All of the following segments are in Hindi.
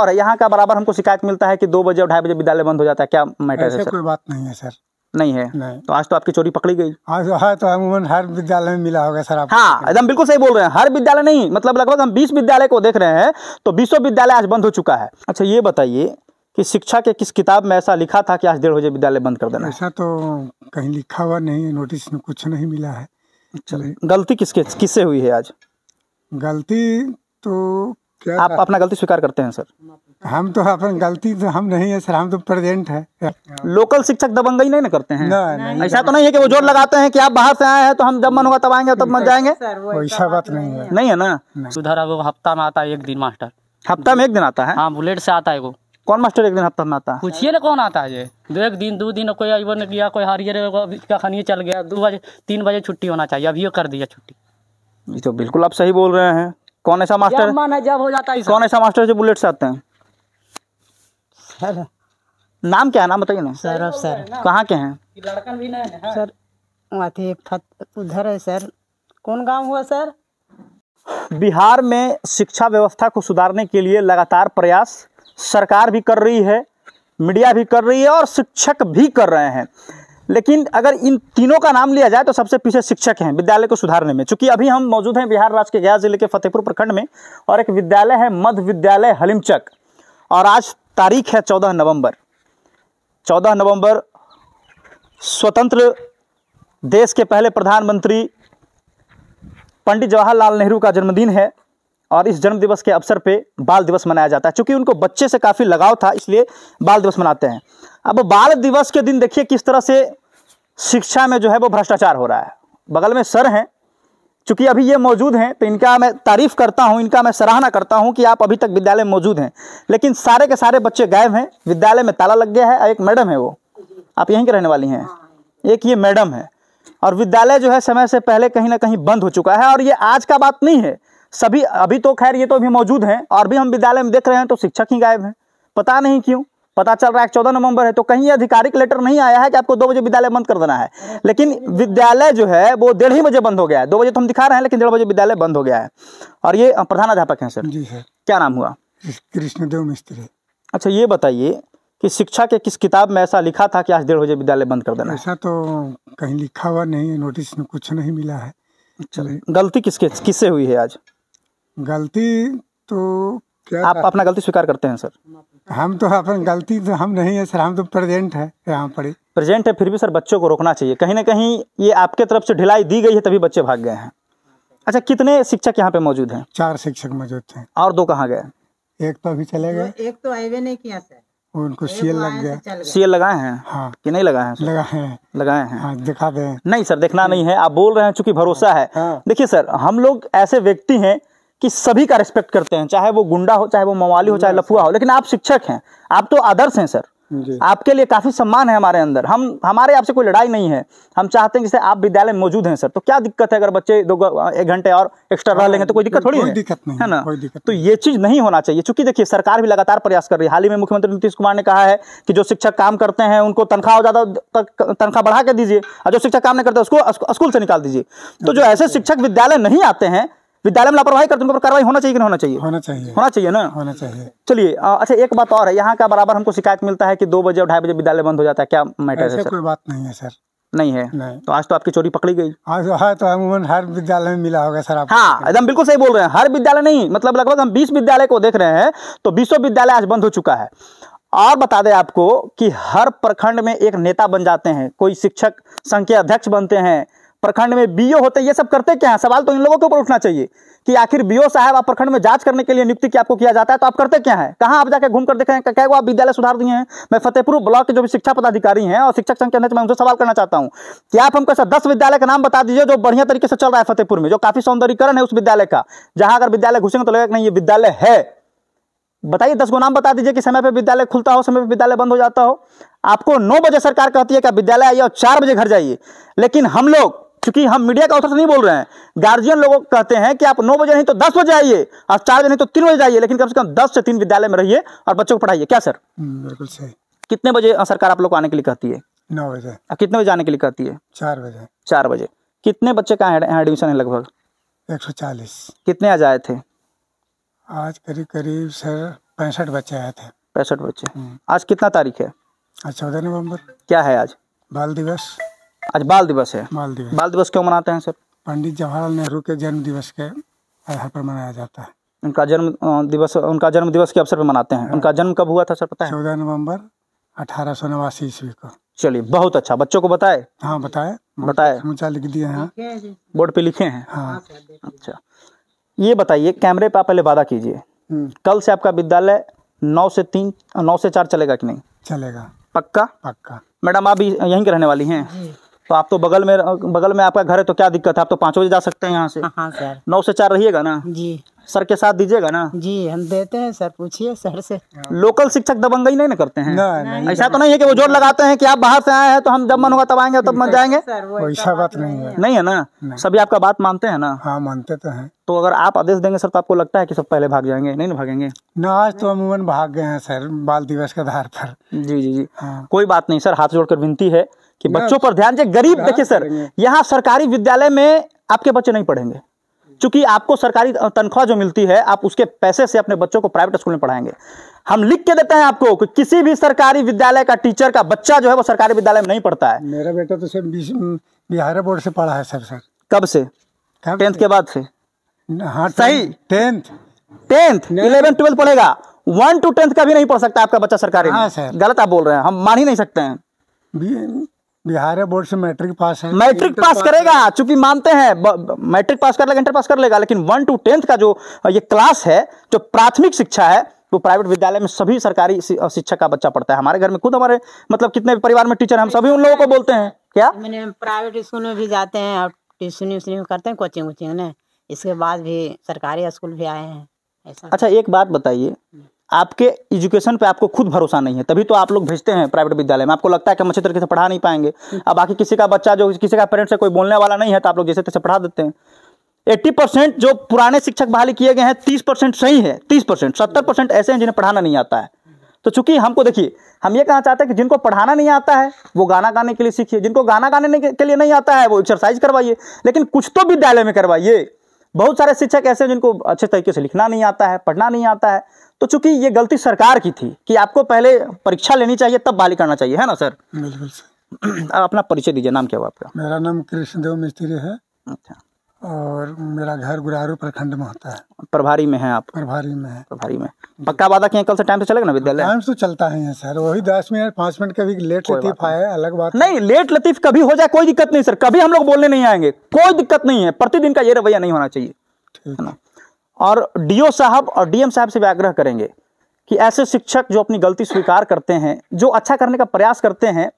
और यहाँ का बराबर हमको शिकायत मिलता है कि दो बजे और ढाई बजे विद्यालय बंद हो जाता है क्या मैटर है कोई बात नहीं है सर नहीं है नहीं। तो आज तो आपकी चोरी पकड़ी गई आज है तो, तो अमूमन हर विद्यालय में मिला होगा सर आप हाँ एकदम बिल्कुल सही बोल रहे हैं हर विद्यालय नहीं मतलब लगभग हम बीस विद्यालय को देख रहे हैं तो बीसों विद्यालय आज बंद हो चुका है अच्छा ये बताइए कि शिक्षा के किस किताब में ऐसा लिखा था कि आज डेढ़ बजे विद्यालय बंद कर देना ऐसा तो कहीं लिखा हुआ नहीं है नोटिस में कुछ नहीं मिला है चले अच्छा, गलती किसके किससे हुई है आज गलती तो क्या आप अपना गलती स्वीकार करते हैं सर हम तो अपन गलती तो हम नहीं है सर हम तो प्रेजेंट है लोकल शिक्षक दबंगई नहीं ना करते हैं ना, ऐसा तो, तो नहीं है कि वो जोर लगाते हैं कि आप बाहर से आए हैं तो हम जब मन होगा तब आएंगे तब मन जाएंगे ऐसा बात नहीं है नहीं है ना सुधर अब हफ्ता में आता है एक दिन मास्टर हफ्ता में एक दिन आता है हाँ बुलेट से आता है वो कौन मास्टर एक दिन हफ्ता में आता है पूछिए ना कौन आता है ये दो एक दिन दो दिन कोई अबो नहीं किया कोई हरियर का खानिए चल गया दो बजे तीन बजे छुट्टी होना चाहिए अभी कर दिया छुट्टी तो बिल्कुल आप सही बोल रहे हैं कौन ऐसा मास्टर जब है जब हो जाता है कौन ऐसा मास्टर जो बुलेट से आते हैं सर नाम क्या है नाम बताइए ना सर अब सर कहाँ के हैं लड़कन भी नहीं हाँ। सर उधर है सर कौन गांव हुआ सर बिहार में शिक्षा व्यवस्था को सुधारने के लिए लगातार प्रयास सरकार भी कर रही है मीडिया भी कर रही है और शिक्षक भी कर रहे हैं लेकिन अगर इन तीनों का नाम लिया जाए तो सबसे पीछे शिक्षक हैं विद्यालय को सुधारने में चूंकि अभी हम मौजूद हैं बिहार राज्य के गया जिले के फतेहपुर प्रखंड में और एक विद्यालय है मध्य विद्यालय हलिमचक और आज तारीख है चौदह नवम्बर चौदह नवम्बर स्वतंत्र देश के पहले प्रधानमंत्री पंडित जवाहरलाल नेहरू का जन्मदिन है और इस जन्म दिवस के अवसर पे बाल दिवस मनाया जाता है क्योंकि उनको बच्चे से काफ़ी लगाव था इसलिए बाल दिवस मनाते हैं अब बाल दिवस के दिन देखिए किस तरह से शिक्षा में जो है वो भ्रष्टाचार हो रहा है बगल में सर हैं चूंकि अभी ये मौजूद हैं तो इनका मैं तारीफ़ करता हूँ इनका मैं सराहना करता हूँ कि आप अभी तक विद्यालय में मौजूद हैं लेकिन सारे के सारे बच्चे गायब हैं विद्यालय में ताला लग गया है एक मैडम है वो आप यहीं के रहने वाली हैं एक ये मैडम है और विद्यालय जो है समय से पहले कहीं ना कहीं बंद हो चुका है और ये आज का बात नहीं है सभी अभी तो खैर ये तो अभी मौजूद हैं और भी हम विद्यालय में देख रहे हैं तो शिक्षक ही गायब हैं पता नहीं क्यों पता चल रहा है चौदह नवंबर है तो कहीं आधिकारिक लेटर नहीं आया है कि आपको दो बजे विद्यालय बंद कर देना है लेकिन विद्यालय जो है वो डेढ़ ही बजे बंद हो गया है दो बजे तो हम दिखा रहे हैं लेकिन डेढ़ बजे विद्यालय बंद हो गया है और ये प्रधान अध्यापक हैं सर जी सर क्या नाम हुआ कृष्णदेव मिस्त्री अच्छा ये बताइए कि शिक्षा के किस किताब में ऐसा लिखा था कि आज डेढ़ बजे विद्यालय बंद कर देना ऐसा तो कहीं लिखा हुआ नहीं है नोटिस में कुछ नहीं मिला है अच्छा, गलती किसके किससे हुई है आज गलती तो क्या आप अपना गलती स्वीकार करते हैं सर हम तो अपन गलती तो हम नहीं है सर हम तो प्रेजेंट है यहाँ पर प्रेजेंट है फिर भी सर बच्चों को रोकना चाहिए कहीं ना कहीं ये आपके तरफ से ढिलाई दी गई है तभी बच्चे भाग गए हैं अच्छा कितने शिक्षक यहाँ पे मौजूद हैं चार शिक्षक मौजूद थे और दो कहाँ गए एक तो अभी चले गए एक तो आईवे नहीं किया सर उनको सीएल लग गया सीएल लगाए हैं हाँ कि नहीं लगाए हैं लगाए हैं लगाए हैं हाँ, दिखा दे नहीं सर देखना नहीं है आप बोल रहे हैं चूंकि भरोसा है हाँ। देखिए सर हम लोग ऐसे व्यक्ति हैं कि सभी का रिस्पेक्ट करते हैं चाहे वो गुंडा हो चाहे वो मवाली हो चाहे लफुआ हो लेकिन आप शिक्षक हैं आप तो आदर्श हैं सर आपके लिए काफी सम्मान है हमारे अंदर हम हमारे आपसे कोई लड़ाई नहीं है हम चाहते हैं जैसे आप विद्यालय में मौजूद हैं सर तो क्या दिक्कत है अगर बच्चे दो एक घंटे और एक्स्ट्रा रह लेंगे तो कोई दिक्कत हाँ, थोड़ी है दिक्कत नहीं है ना तो ये चीज नहीं होना चाहिए चूंकि देखिए सरकार भी लगातार प्रयास कर रही है हाल ही में मुख्यमंत्री नीतीश कुमार ने कहा है कि जो शिक्षक काम करते हैं उनको तनख्वाह ज्यादा तनख्वाह बढ़ा के दीजिए और जो शिक्षक काम नहीं करते उसको स्कूल से निकाल दीजिए तो जो ऐसे शिक्षक विद्यालय नहीं आते हैं विद्यालय में लापरवाही करते उनके ऊपर कार्रवाई होना चाहिए कि होना चाहिए होना चाहिए होना चाहिए ना होना चाहिए चलिए अच्छा एक बात और है यहाँ का बराबर हमको शिकायत मिलता है कि दो बजे ढाई बजे विद्यालय बंद हो जाता है क्या मैटर है कोई बात नहीं है सर नहीं है नहीं। तो आज तो आपकी चोरी पकड़ी गई आज है तो, तो अमूमन हर विद्यालय में मिला होगा सर आप हाँ एकदम बिल्कुल सही बोल रहे हैं हर विद्यालय नहीं मतलब लगभग हम बीस विद्यालय को देख रहे हैं तो बीसों विद्यालय आज बंद हो चुका है और बता दें आपको कि हर प्रखंड में एक नेता बन जाते हैं कोई शिक्षक संघ के अध्यक्ष बनते हैं प्रखंड में बीओ होते ये सब करते क्या है सवाल तो इन लोगों के ऊपर उठना चाहिए कि आखिर बीओ साहब आप प्रखंड में जांच करने के लिए नियुक्ति की आपको किया जाता है तो आप करते क्या है कहाँ आप जाकर घूम कर देखें क्या आप विद्यालय सुधार दिए हैं मैं फतेहपुर ब्लॉक के जो भी शिक्षा पदाधिकारी हैं और शिक्षक संघ के अंदर मैं उनसे सवाल करना चाहता हूँ कि आप हमको ऐसा दस विद्यालय का नाम बता दीजिए जो बढ़िया तरीके से चल रहा है फतेहपुर में जो काफी सौंदर्यकरण है उस विद्यालय का जहां अगर विद्यालय घुसेंगे तो लगेगा नहीं ये विद्यालय है बताइए दस गो नाम बता दीजिए कि समय पे विद्यालय खुलता हो समय पे विद्यालय बंद हो जाता हो आपको नौ बजे सरकार कहती है कि आप विद्यालय आइए और चार बजे घर जाइए लेकिन हम लोग क्योंकि हम मीडिया का अवसर नहीं बोल रहे हैं गार्जियन लोग कहते हैं कि आप नौ बजे नहीं तो दस बजे आइए और चार बजे नहीं तो तीन बजे जाइए लेकिन कम से कम दस से तीन विद्यालय में रहिए और बच्चों को पढ़ाइए क्या सर हम्म, बिल्कुल सही कितने बजे सरकार आप लोग को आने के लिए कहती है नौ बजे कितने बजे आने के लिए कहती है चार बजे चार बजे कितने बच्चे का एडमिशन है लगभग एक सौ चालीस कितने आज आए थे आज करीब करीब सर पैंसठ बच्चे आए थे पैंसठ बच्चे हम्म। आज कितना तारीख है आज चौदह नवम्बर क्या है आज बाल दिवस आज बाल दिवस है बाल दिवस बाल दिवस क्यों मनाते हैं सर पंडित जवाहरलाल नेहरू के जन्म दिवस के आधार पर मनाया जाता है उनका जन्म दिवस उनका जन्म दिवस के अवसर पर मनाते हैं हाँ। उनका जन्म कब हुआ था सर पता है चौदह नवम्बर अठारह सौ नवासी ईस्वी को चलिए बहुत अच्छा बच्चों को बताए हाँ बताए बताए ऊंचा लिख दिए हैं बोर्ड पे लिखे हैं हाँ अच्छा ये बताइए कैमरे पे आप पहले वादा कीजिए हम्म। कल से आपका विद्यालय नौ से तीन नौ से चार चलेगा कि नहीं चलेगा पक्का पक्का मैडम आप यहीं के रहने वाली हैं तो आप तो बगल में बगल में आपका घर है तो क्या दिक्कत है आप तो पाँच बजे जा सकते हैं यहाँ से हाँ सर नौ से चार रहिएगा ना जी सर के साथ दीजिएगा ना जी हम देते हैं सर पूछिए सर से लोकल शिक्षक दबंगई नहीं ना करते हैं ना, ना, ऐसा तो, तो नहीं है कि वो जोर लगाते हैं कि आप बाहर से आए हैं तो हम जब मन होगा तब आएंगे तब मन जाएंगे ऐसा बात नहीं है नहीं है ना सभी आपका बात मानते हैं ना हाँ मानते तो है तो अगर आप आदेश देंगे सर तो आपको लगता है की सब पहले भाग जाएंगे नहीं ना भागेंगे ना आज तो अमूमन भाग गए हैं सर बाल दिवस के आधार पर जी जी जी हाँ। कोई बात नहीं सर हाथ जोड़कर विनती है कि बच्चों पर ध्यान दे गरीब देखिए सर यहाँ सरकारी विद्यालय में आपके बच्चे नहीं पढ़ेंगे क्योंकि आपको सरकारी तनख्वाह जो मिलती है आप उसके पैसे से अपने बच्चों को प्राइवेट स्कूल में पढ़ाएंगे हम लिख के देते हैं आपको कि किसी भी सरकारी विद्यालय का टीचर का बच्चा जो है वो सरकारी विद्यालय में नहीं पढ़ता है मेरा बेटा तो सर बिहार बोर्ड से पढ़ा है सर सर कब से टेंथ के बाद से हाँ सही टेंथ टेंथ इलेवन ट्वेल्थ पढ़ेगा वन टू टेंथ का भी नहीं पढ़ सकता आपका बच्चा सरकारी हाँ, गलत आप बोल रहे हैं हम मान ही नहीं सकते हैं बिहार बोर्ड से मैट्रिक पास है मैट्रिक पास, पास करेगा चूंकि मानते हैं मैट्रिक पास कर लेगा इंटर पास कर लेगा लेकिन वन टू टेंथ का जो ये क्लास है जो प्राथमिक शिक्षा है वो प्राइवेट विद्यालय में सभी सरकारी शिक्षा का बच्चा पढ़ता है हमारे घर में खुद हमारे मतलब कितने परिवार में टीचर हम सभी उन लोगों को बोलते हैं क्या मैंने प्राइवेट स्कूल में भी जाते हैं और ट्यूशन व्यूशन करते हैं कोचिंग वोचिंग इसके बाद भी सरकारी स्कूल भी आए हैं अच्छा एक बात बताइए आपके एजुकेशन पे आपको खुद भरोसा नहीं है तभी तो आप लोग भेजते हैं प्राइवेट विद्यालय में आपको लगता है कि हम अच्छे तरीके से पढ़ा नहीं पाएंगे अब बाकी किसी का बच्चा जो किसी का पेरेंट्स से कोई बोलने वाला नहीं है तो आप लोग जैसे तैसे पढ़ा देते हैं एट्टी परसेंट जो पुराने शिक्षक बहाली किए गए हैं तीस परसेंट सही है तीस परसेंट सत्तर परसेंट ऐसे हैं जिन्हें पढ़ाना नहीं आता है तो चूंकि हमको देखिए हम ये कहना चाहते हैं कि जिनको पढ़ाना नहीं आता है वो गाना गाने के लिए सीखिए जिनको गाना गाने के लिए नहीं आता है वो एक्सरसाइज करवाइए लेकिन कुछ तो विद्यालय में करवाइए बहुत सारे शिक्षक ऐसे हैं जिनको अच्छे तरीके से लिखना नहीं आता है पढ़ना नहीं आता है तो चूंकि ये गलती सरकार की थी कि आपको पहले परीक्षा लेनी चाहिए तब बाली करना चाहिए है ना सर बिल्कुल सर अपना परिचय दीजिए नाम क्या हुआ आपका मेरा नाम कृष्णदेव मिस्त्री है अच्छा और मेरा घर गुरारू प्रखंड में होता है प्रभारी में है आप प्रभारी में है प्रभारी में पक्का वादा किया कल से टाइम से चलेगा ना विद्यालय टाइम से चलता है सर वही दस मिनट पाँच मिनट कभी लेट लतीफ आए अलग बात नहीं लेट लतीफ कभी हो जाए कोई दिक्कत नहीं सर कभी हम लोग बोलने नहीं आएंगे कोई दिक्कत नहीं है प्रतिदिन का ये रवैया नहीं होना चाहिए ठीक है ना और डीओ साहब और डीएम साहब से भी आग्रह करेंगे कि ऐसे शिक्षक जो अपनी गलती स्वीकार करते हैं जो अच्छा करने का प्रयास करते हैं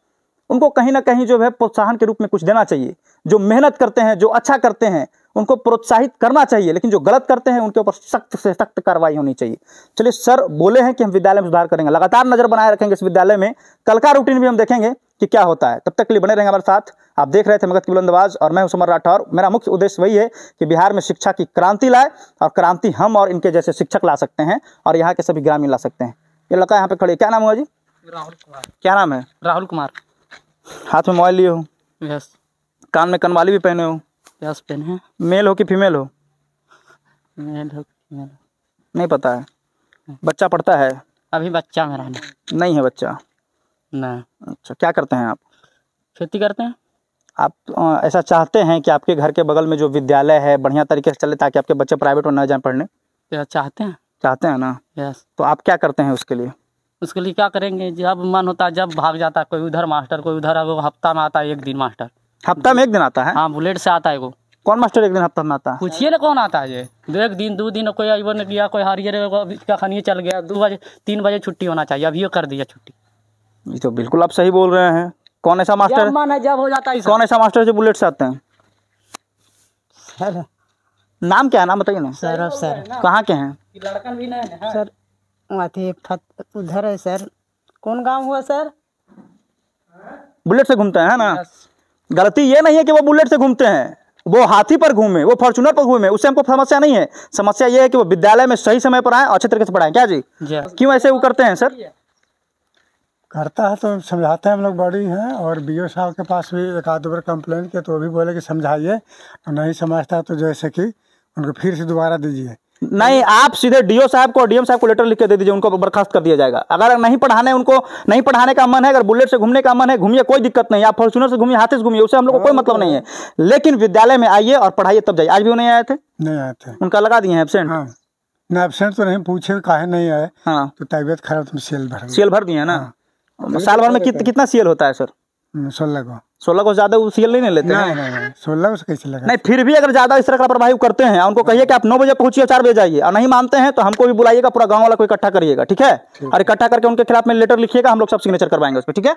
उनको कहीं ना कहीं जो है प्रोत्साहन के रूप में कुछ देना चाहिए जो मेहनत करते हैं जो अच्छा करते हैं उनको प्रोत्साहित करना चाहिए लेकिन जो गलत करते हैं उनके ऊपर सख्त से सख्त कार्रवाई होनी चाहिए चलिए सर बोले हैं कि हम विद्यालय में सुधार करेंगे लगातार नजर बनाए रखेंगे इस विद्यालय में कल का रूटीन भी हम देखेंगे कि क्या होता है तब तक के लिए बने रहेंगे हमारे साथ आप देख रहे थे मगध की बुलंदबाज और मैं हूं सुमर राठौर मेरा मुख्य उद्देश्य वही है कि बिहार में शिक्षा की क्रांति लाए और क्रांति हम और इनके जैसे शिक्षक ला सकते हैं और यहाँ के सभी ग्रामीण ला सकते हैं ये लड़का यहाँ पे खड़े क्या नाम हुआ जी राहुल कुमार क्या नाम है राहुल कुमार हाथ में मोबाइल लिए हो यस कान में कनवाली भी पहने हो यस पहने मेल हो कि फीमेल हो मेल हो फीमेल नहीं पता है बच्चा पढ़ता है अभी बच्चा मेरा नहीं है बच्चा नहीं अच्छा क्या करते हैं आप खेती करते हैं आप ऐसा चाहते हैं कि आपके घर के बगल में जो विद्यालय है बढ़िया तरीके से चले ताकि आपके बच्चे प्राइवेट में न जाए पढ़ने चाहते हैं चाहते हैं ना यस तो आप क्या करते हैं उसके लिए उसके लिए क्या करेंगे जब मन होता है जब भाग जाता है कोई उधर मास्टर कोई उधर वो हफ्ता में आता है एक दिन मास्टर हफ्ता में एक दिन आता है हाँ बुलेट से आता है वो कौन मास्टर एक दिन हफ्ता में आता है पूछिए ना कौन आता है ये दो एक दिन दो दिन कोई अबो ने किया कोई हरियर का खानिए चल गया दो बजे तीन बजे छुट्टी होना चाहिए अभी कर दिया छुट्टी ये तो बिल्कुल आप सही बोल रहे हैं कौन ऐसा मास्टर है जब हो जाता है कौन ऐसा मास्टर जो बुलेट से आते हैं सर नाम क्या है नाम बताइए ना सर सर कहाँ के हैं भी नहीं है हाँ। सर उधर है सर कौन गांव हुआ सर बुलेट से घूमते हैं ना गलती ये नहीं है कि वो बुलेट से घूमते हैं वो हाथी पर घूमे वो फॉर्चुनर पर घूमे उससे हमको समस्या नहीं है समस्या ये है कि वो विद्यालय में सही समय पर आए अच्छे तरीके से पढ़ाए क्या जी, जी। क्यों ऐसे वो करते हैं सर करता है तो समझाते हैं हम लोग बड़ी हैं और बी ओ साहब के पास भी एक आध बार कंप्लेन किया तो वो भी बोले कि समझाइए नहीं समझता तो जैसे कि उनको फिर से दोबारा दीजिए नहीं आप सीधे डीओ साहब को डीएम साहब को लेटर लिख के दे दीजिए उनको बर्खास्त कर दिया जाएगा अगर नहीं पढ़ाने उनको नहीं पढ़ाने का मन है अगर बुलेट से घूमने का मन है घूमिए कोई दिक्कत नहीं आप फॉर्चुनर से घूमिए हाथी से घूमिए उसे हम लोग को कोई मतलब नहीं है लेकिन विद्यालय में आइए और पढ़ाइए तब जाइए आज भी वो नहीं आए थे नहीं आए थे उनका लगा दिए हैं एबसेंट हाँ। एबसेंट तो नहीं पूछे काहे नहीं आए हाँ तो तबियत खराब तो सेल भर सेल भर दिए ना हाँ। हाँ, तो साल भर में कित, कितना सीएल होता है सर हम्म, सोलह को सोलह को ज्यादा सीएल नहीं, लेते नहीं, हैं सोलह को कैसे लगा नहीं फिर भी अगर ज्यादा इस तरह का प्रभाव करते हैं उनको कहिए कि आप नौ बजे पहुंचिए चार बजे जाइए और नहीं मानते हैं तो हमको भी बुलाइएगा पूरा गांव वाला को इकट्ठा करिएगा ठीक है और इकट्ठा करके उनके खिलाफ में लेटर लिखिएगा हम लोग सब सिग्नेचर करवाएंगे उस पर ठीक है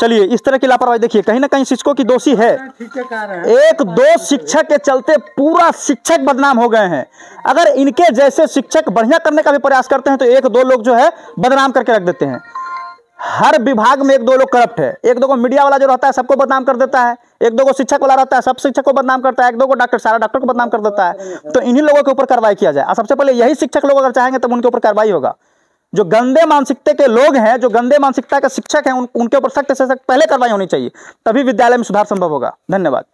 चलिए इस तरह की लापरवाही देखिए कहीं ना कहीं शिक्षकों की दोषी है हाँ, एक दो शिक्षक के चलते पूरा शिक्षक बदनाम हो गए हैं अगर इनके जैसे शिक्षक बढ़िया करने का भी प्रयास करते हैं तो एक दो लोग जो है बदनाम करके रख देते हैं हर विभाग में एक दो लोग करप्ट है एक दो को मीडिया वाला जो रहता है सबको बदनाम कर देता है एक दो को शिक्षक वाला रहता है सब शिक्षक को बदनाम करता है एक दो को डॉक्टर सारा डॉक्टर को बदनाम कर देता है तो इन्हीं लोगों के ऊपर कार्रवाई किया जाए और सबसे पहले यही शिक्षक लोग अगर चाहेंगे तब उनके ऊपर कार्रवाई होगा जो गंदे मानसिकता के लोग हैं जो गंदे मानसिकता के शिक्षक हैं उनके ऊपर सख्त से सख्त पहले कार्रवाई होनी चाहिए तभी विद्यालय में सुधार संभव होगा धन्यवाद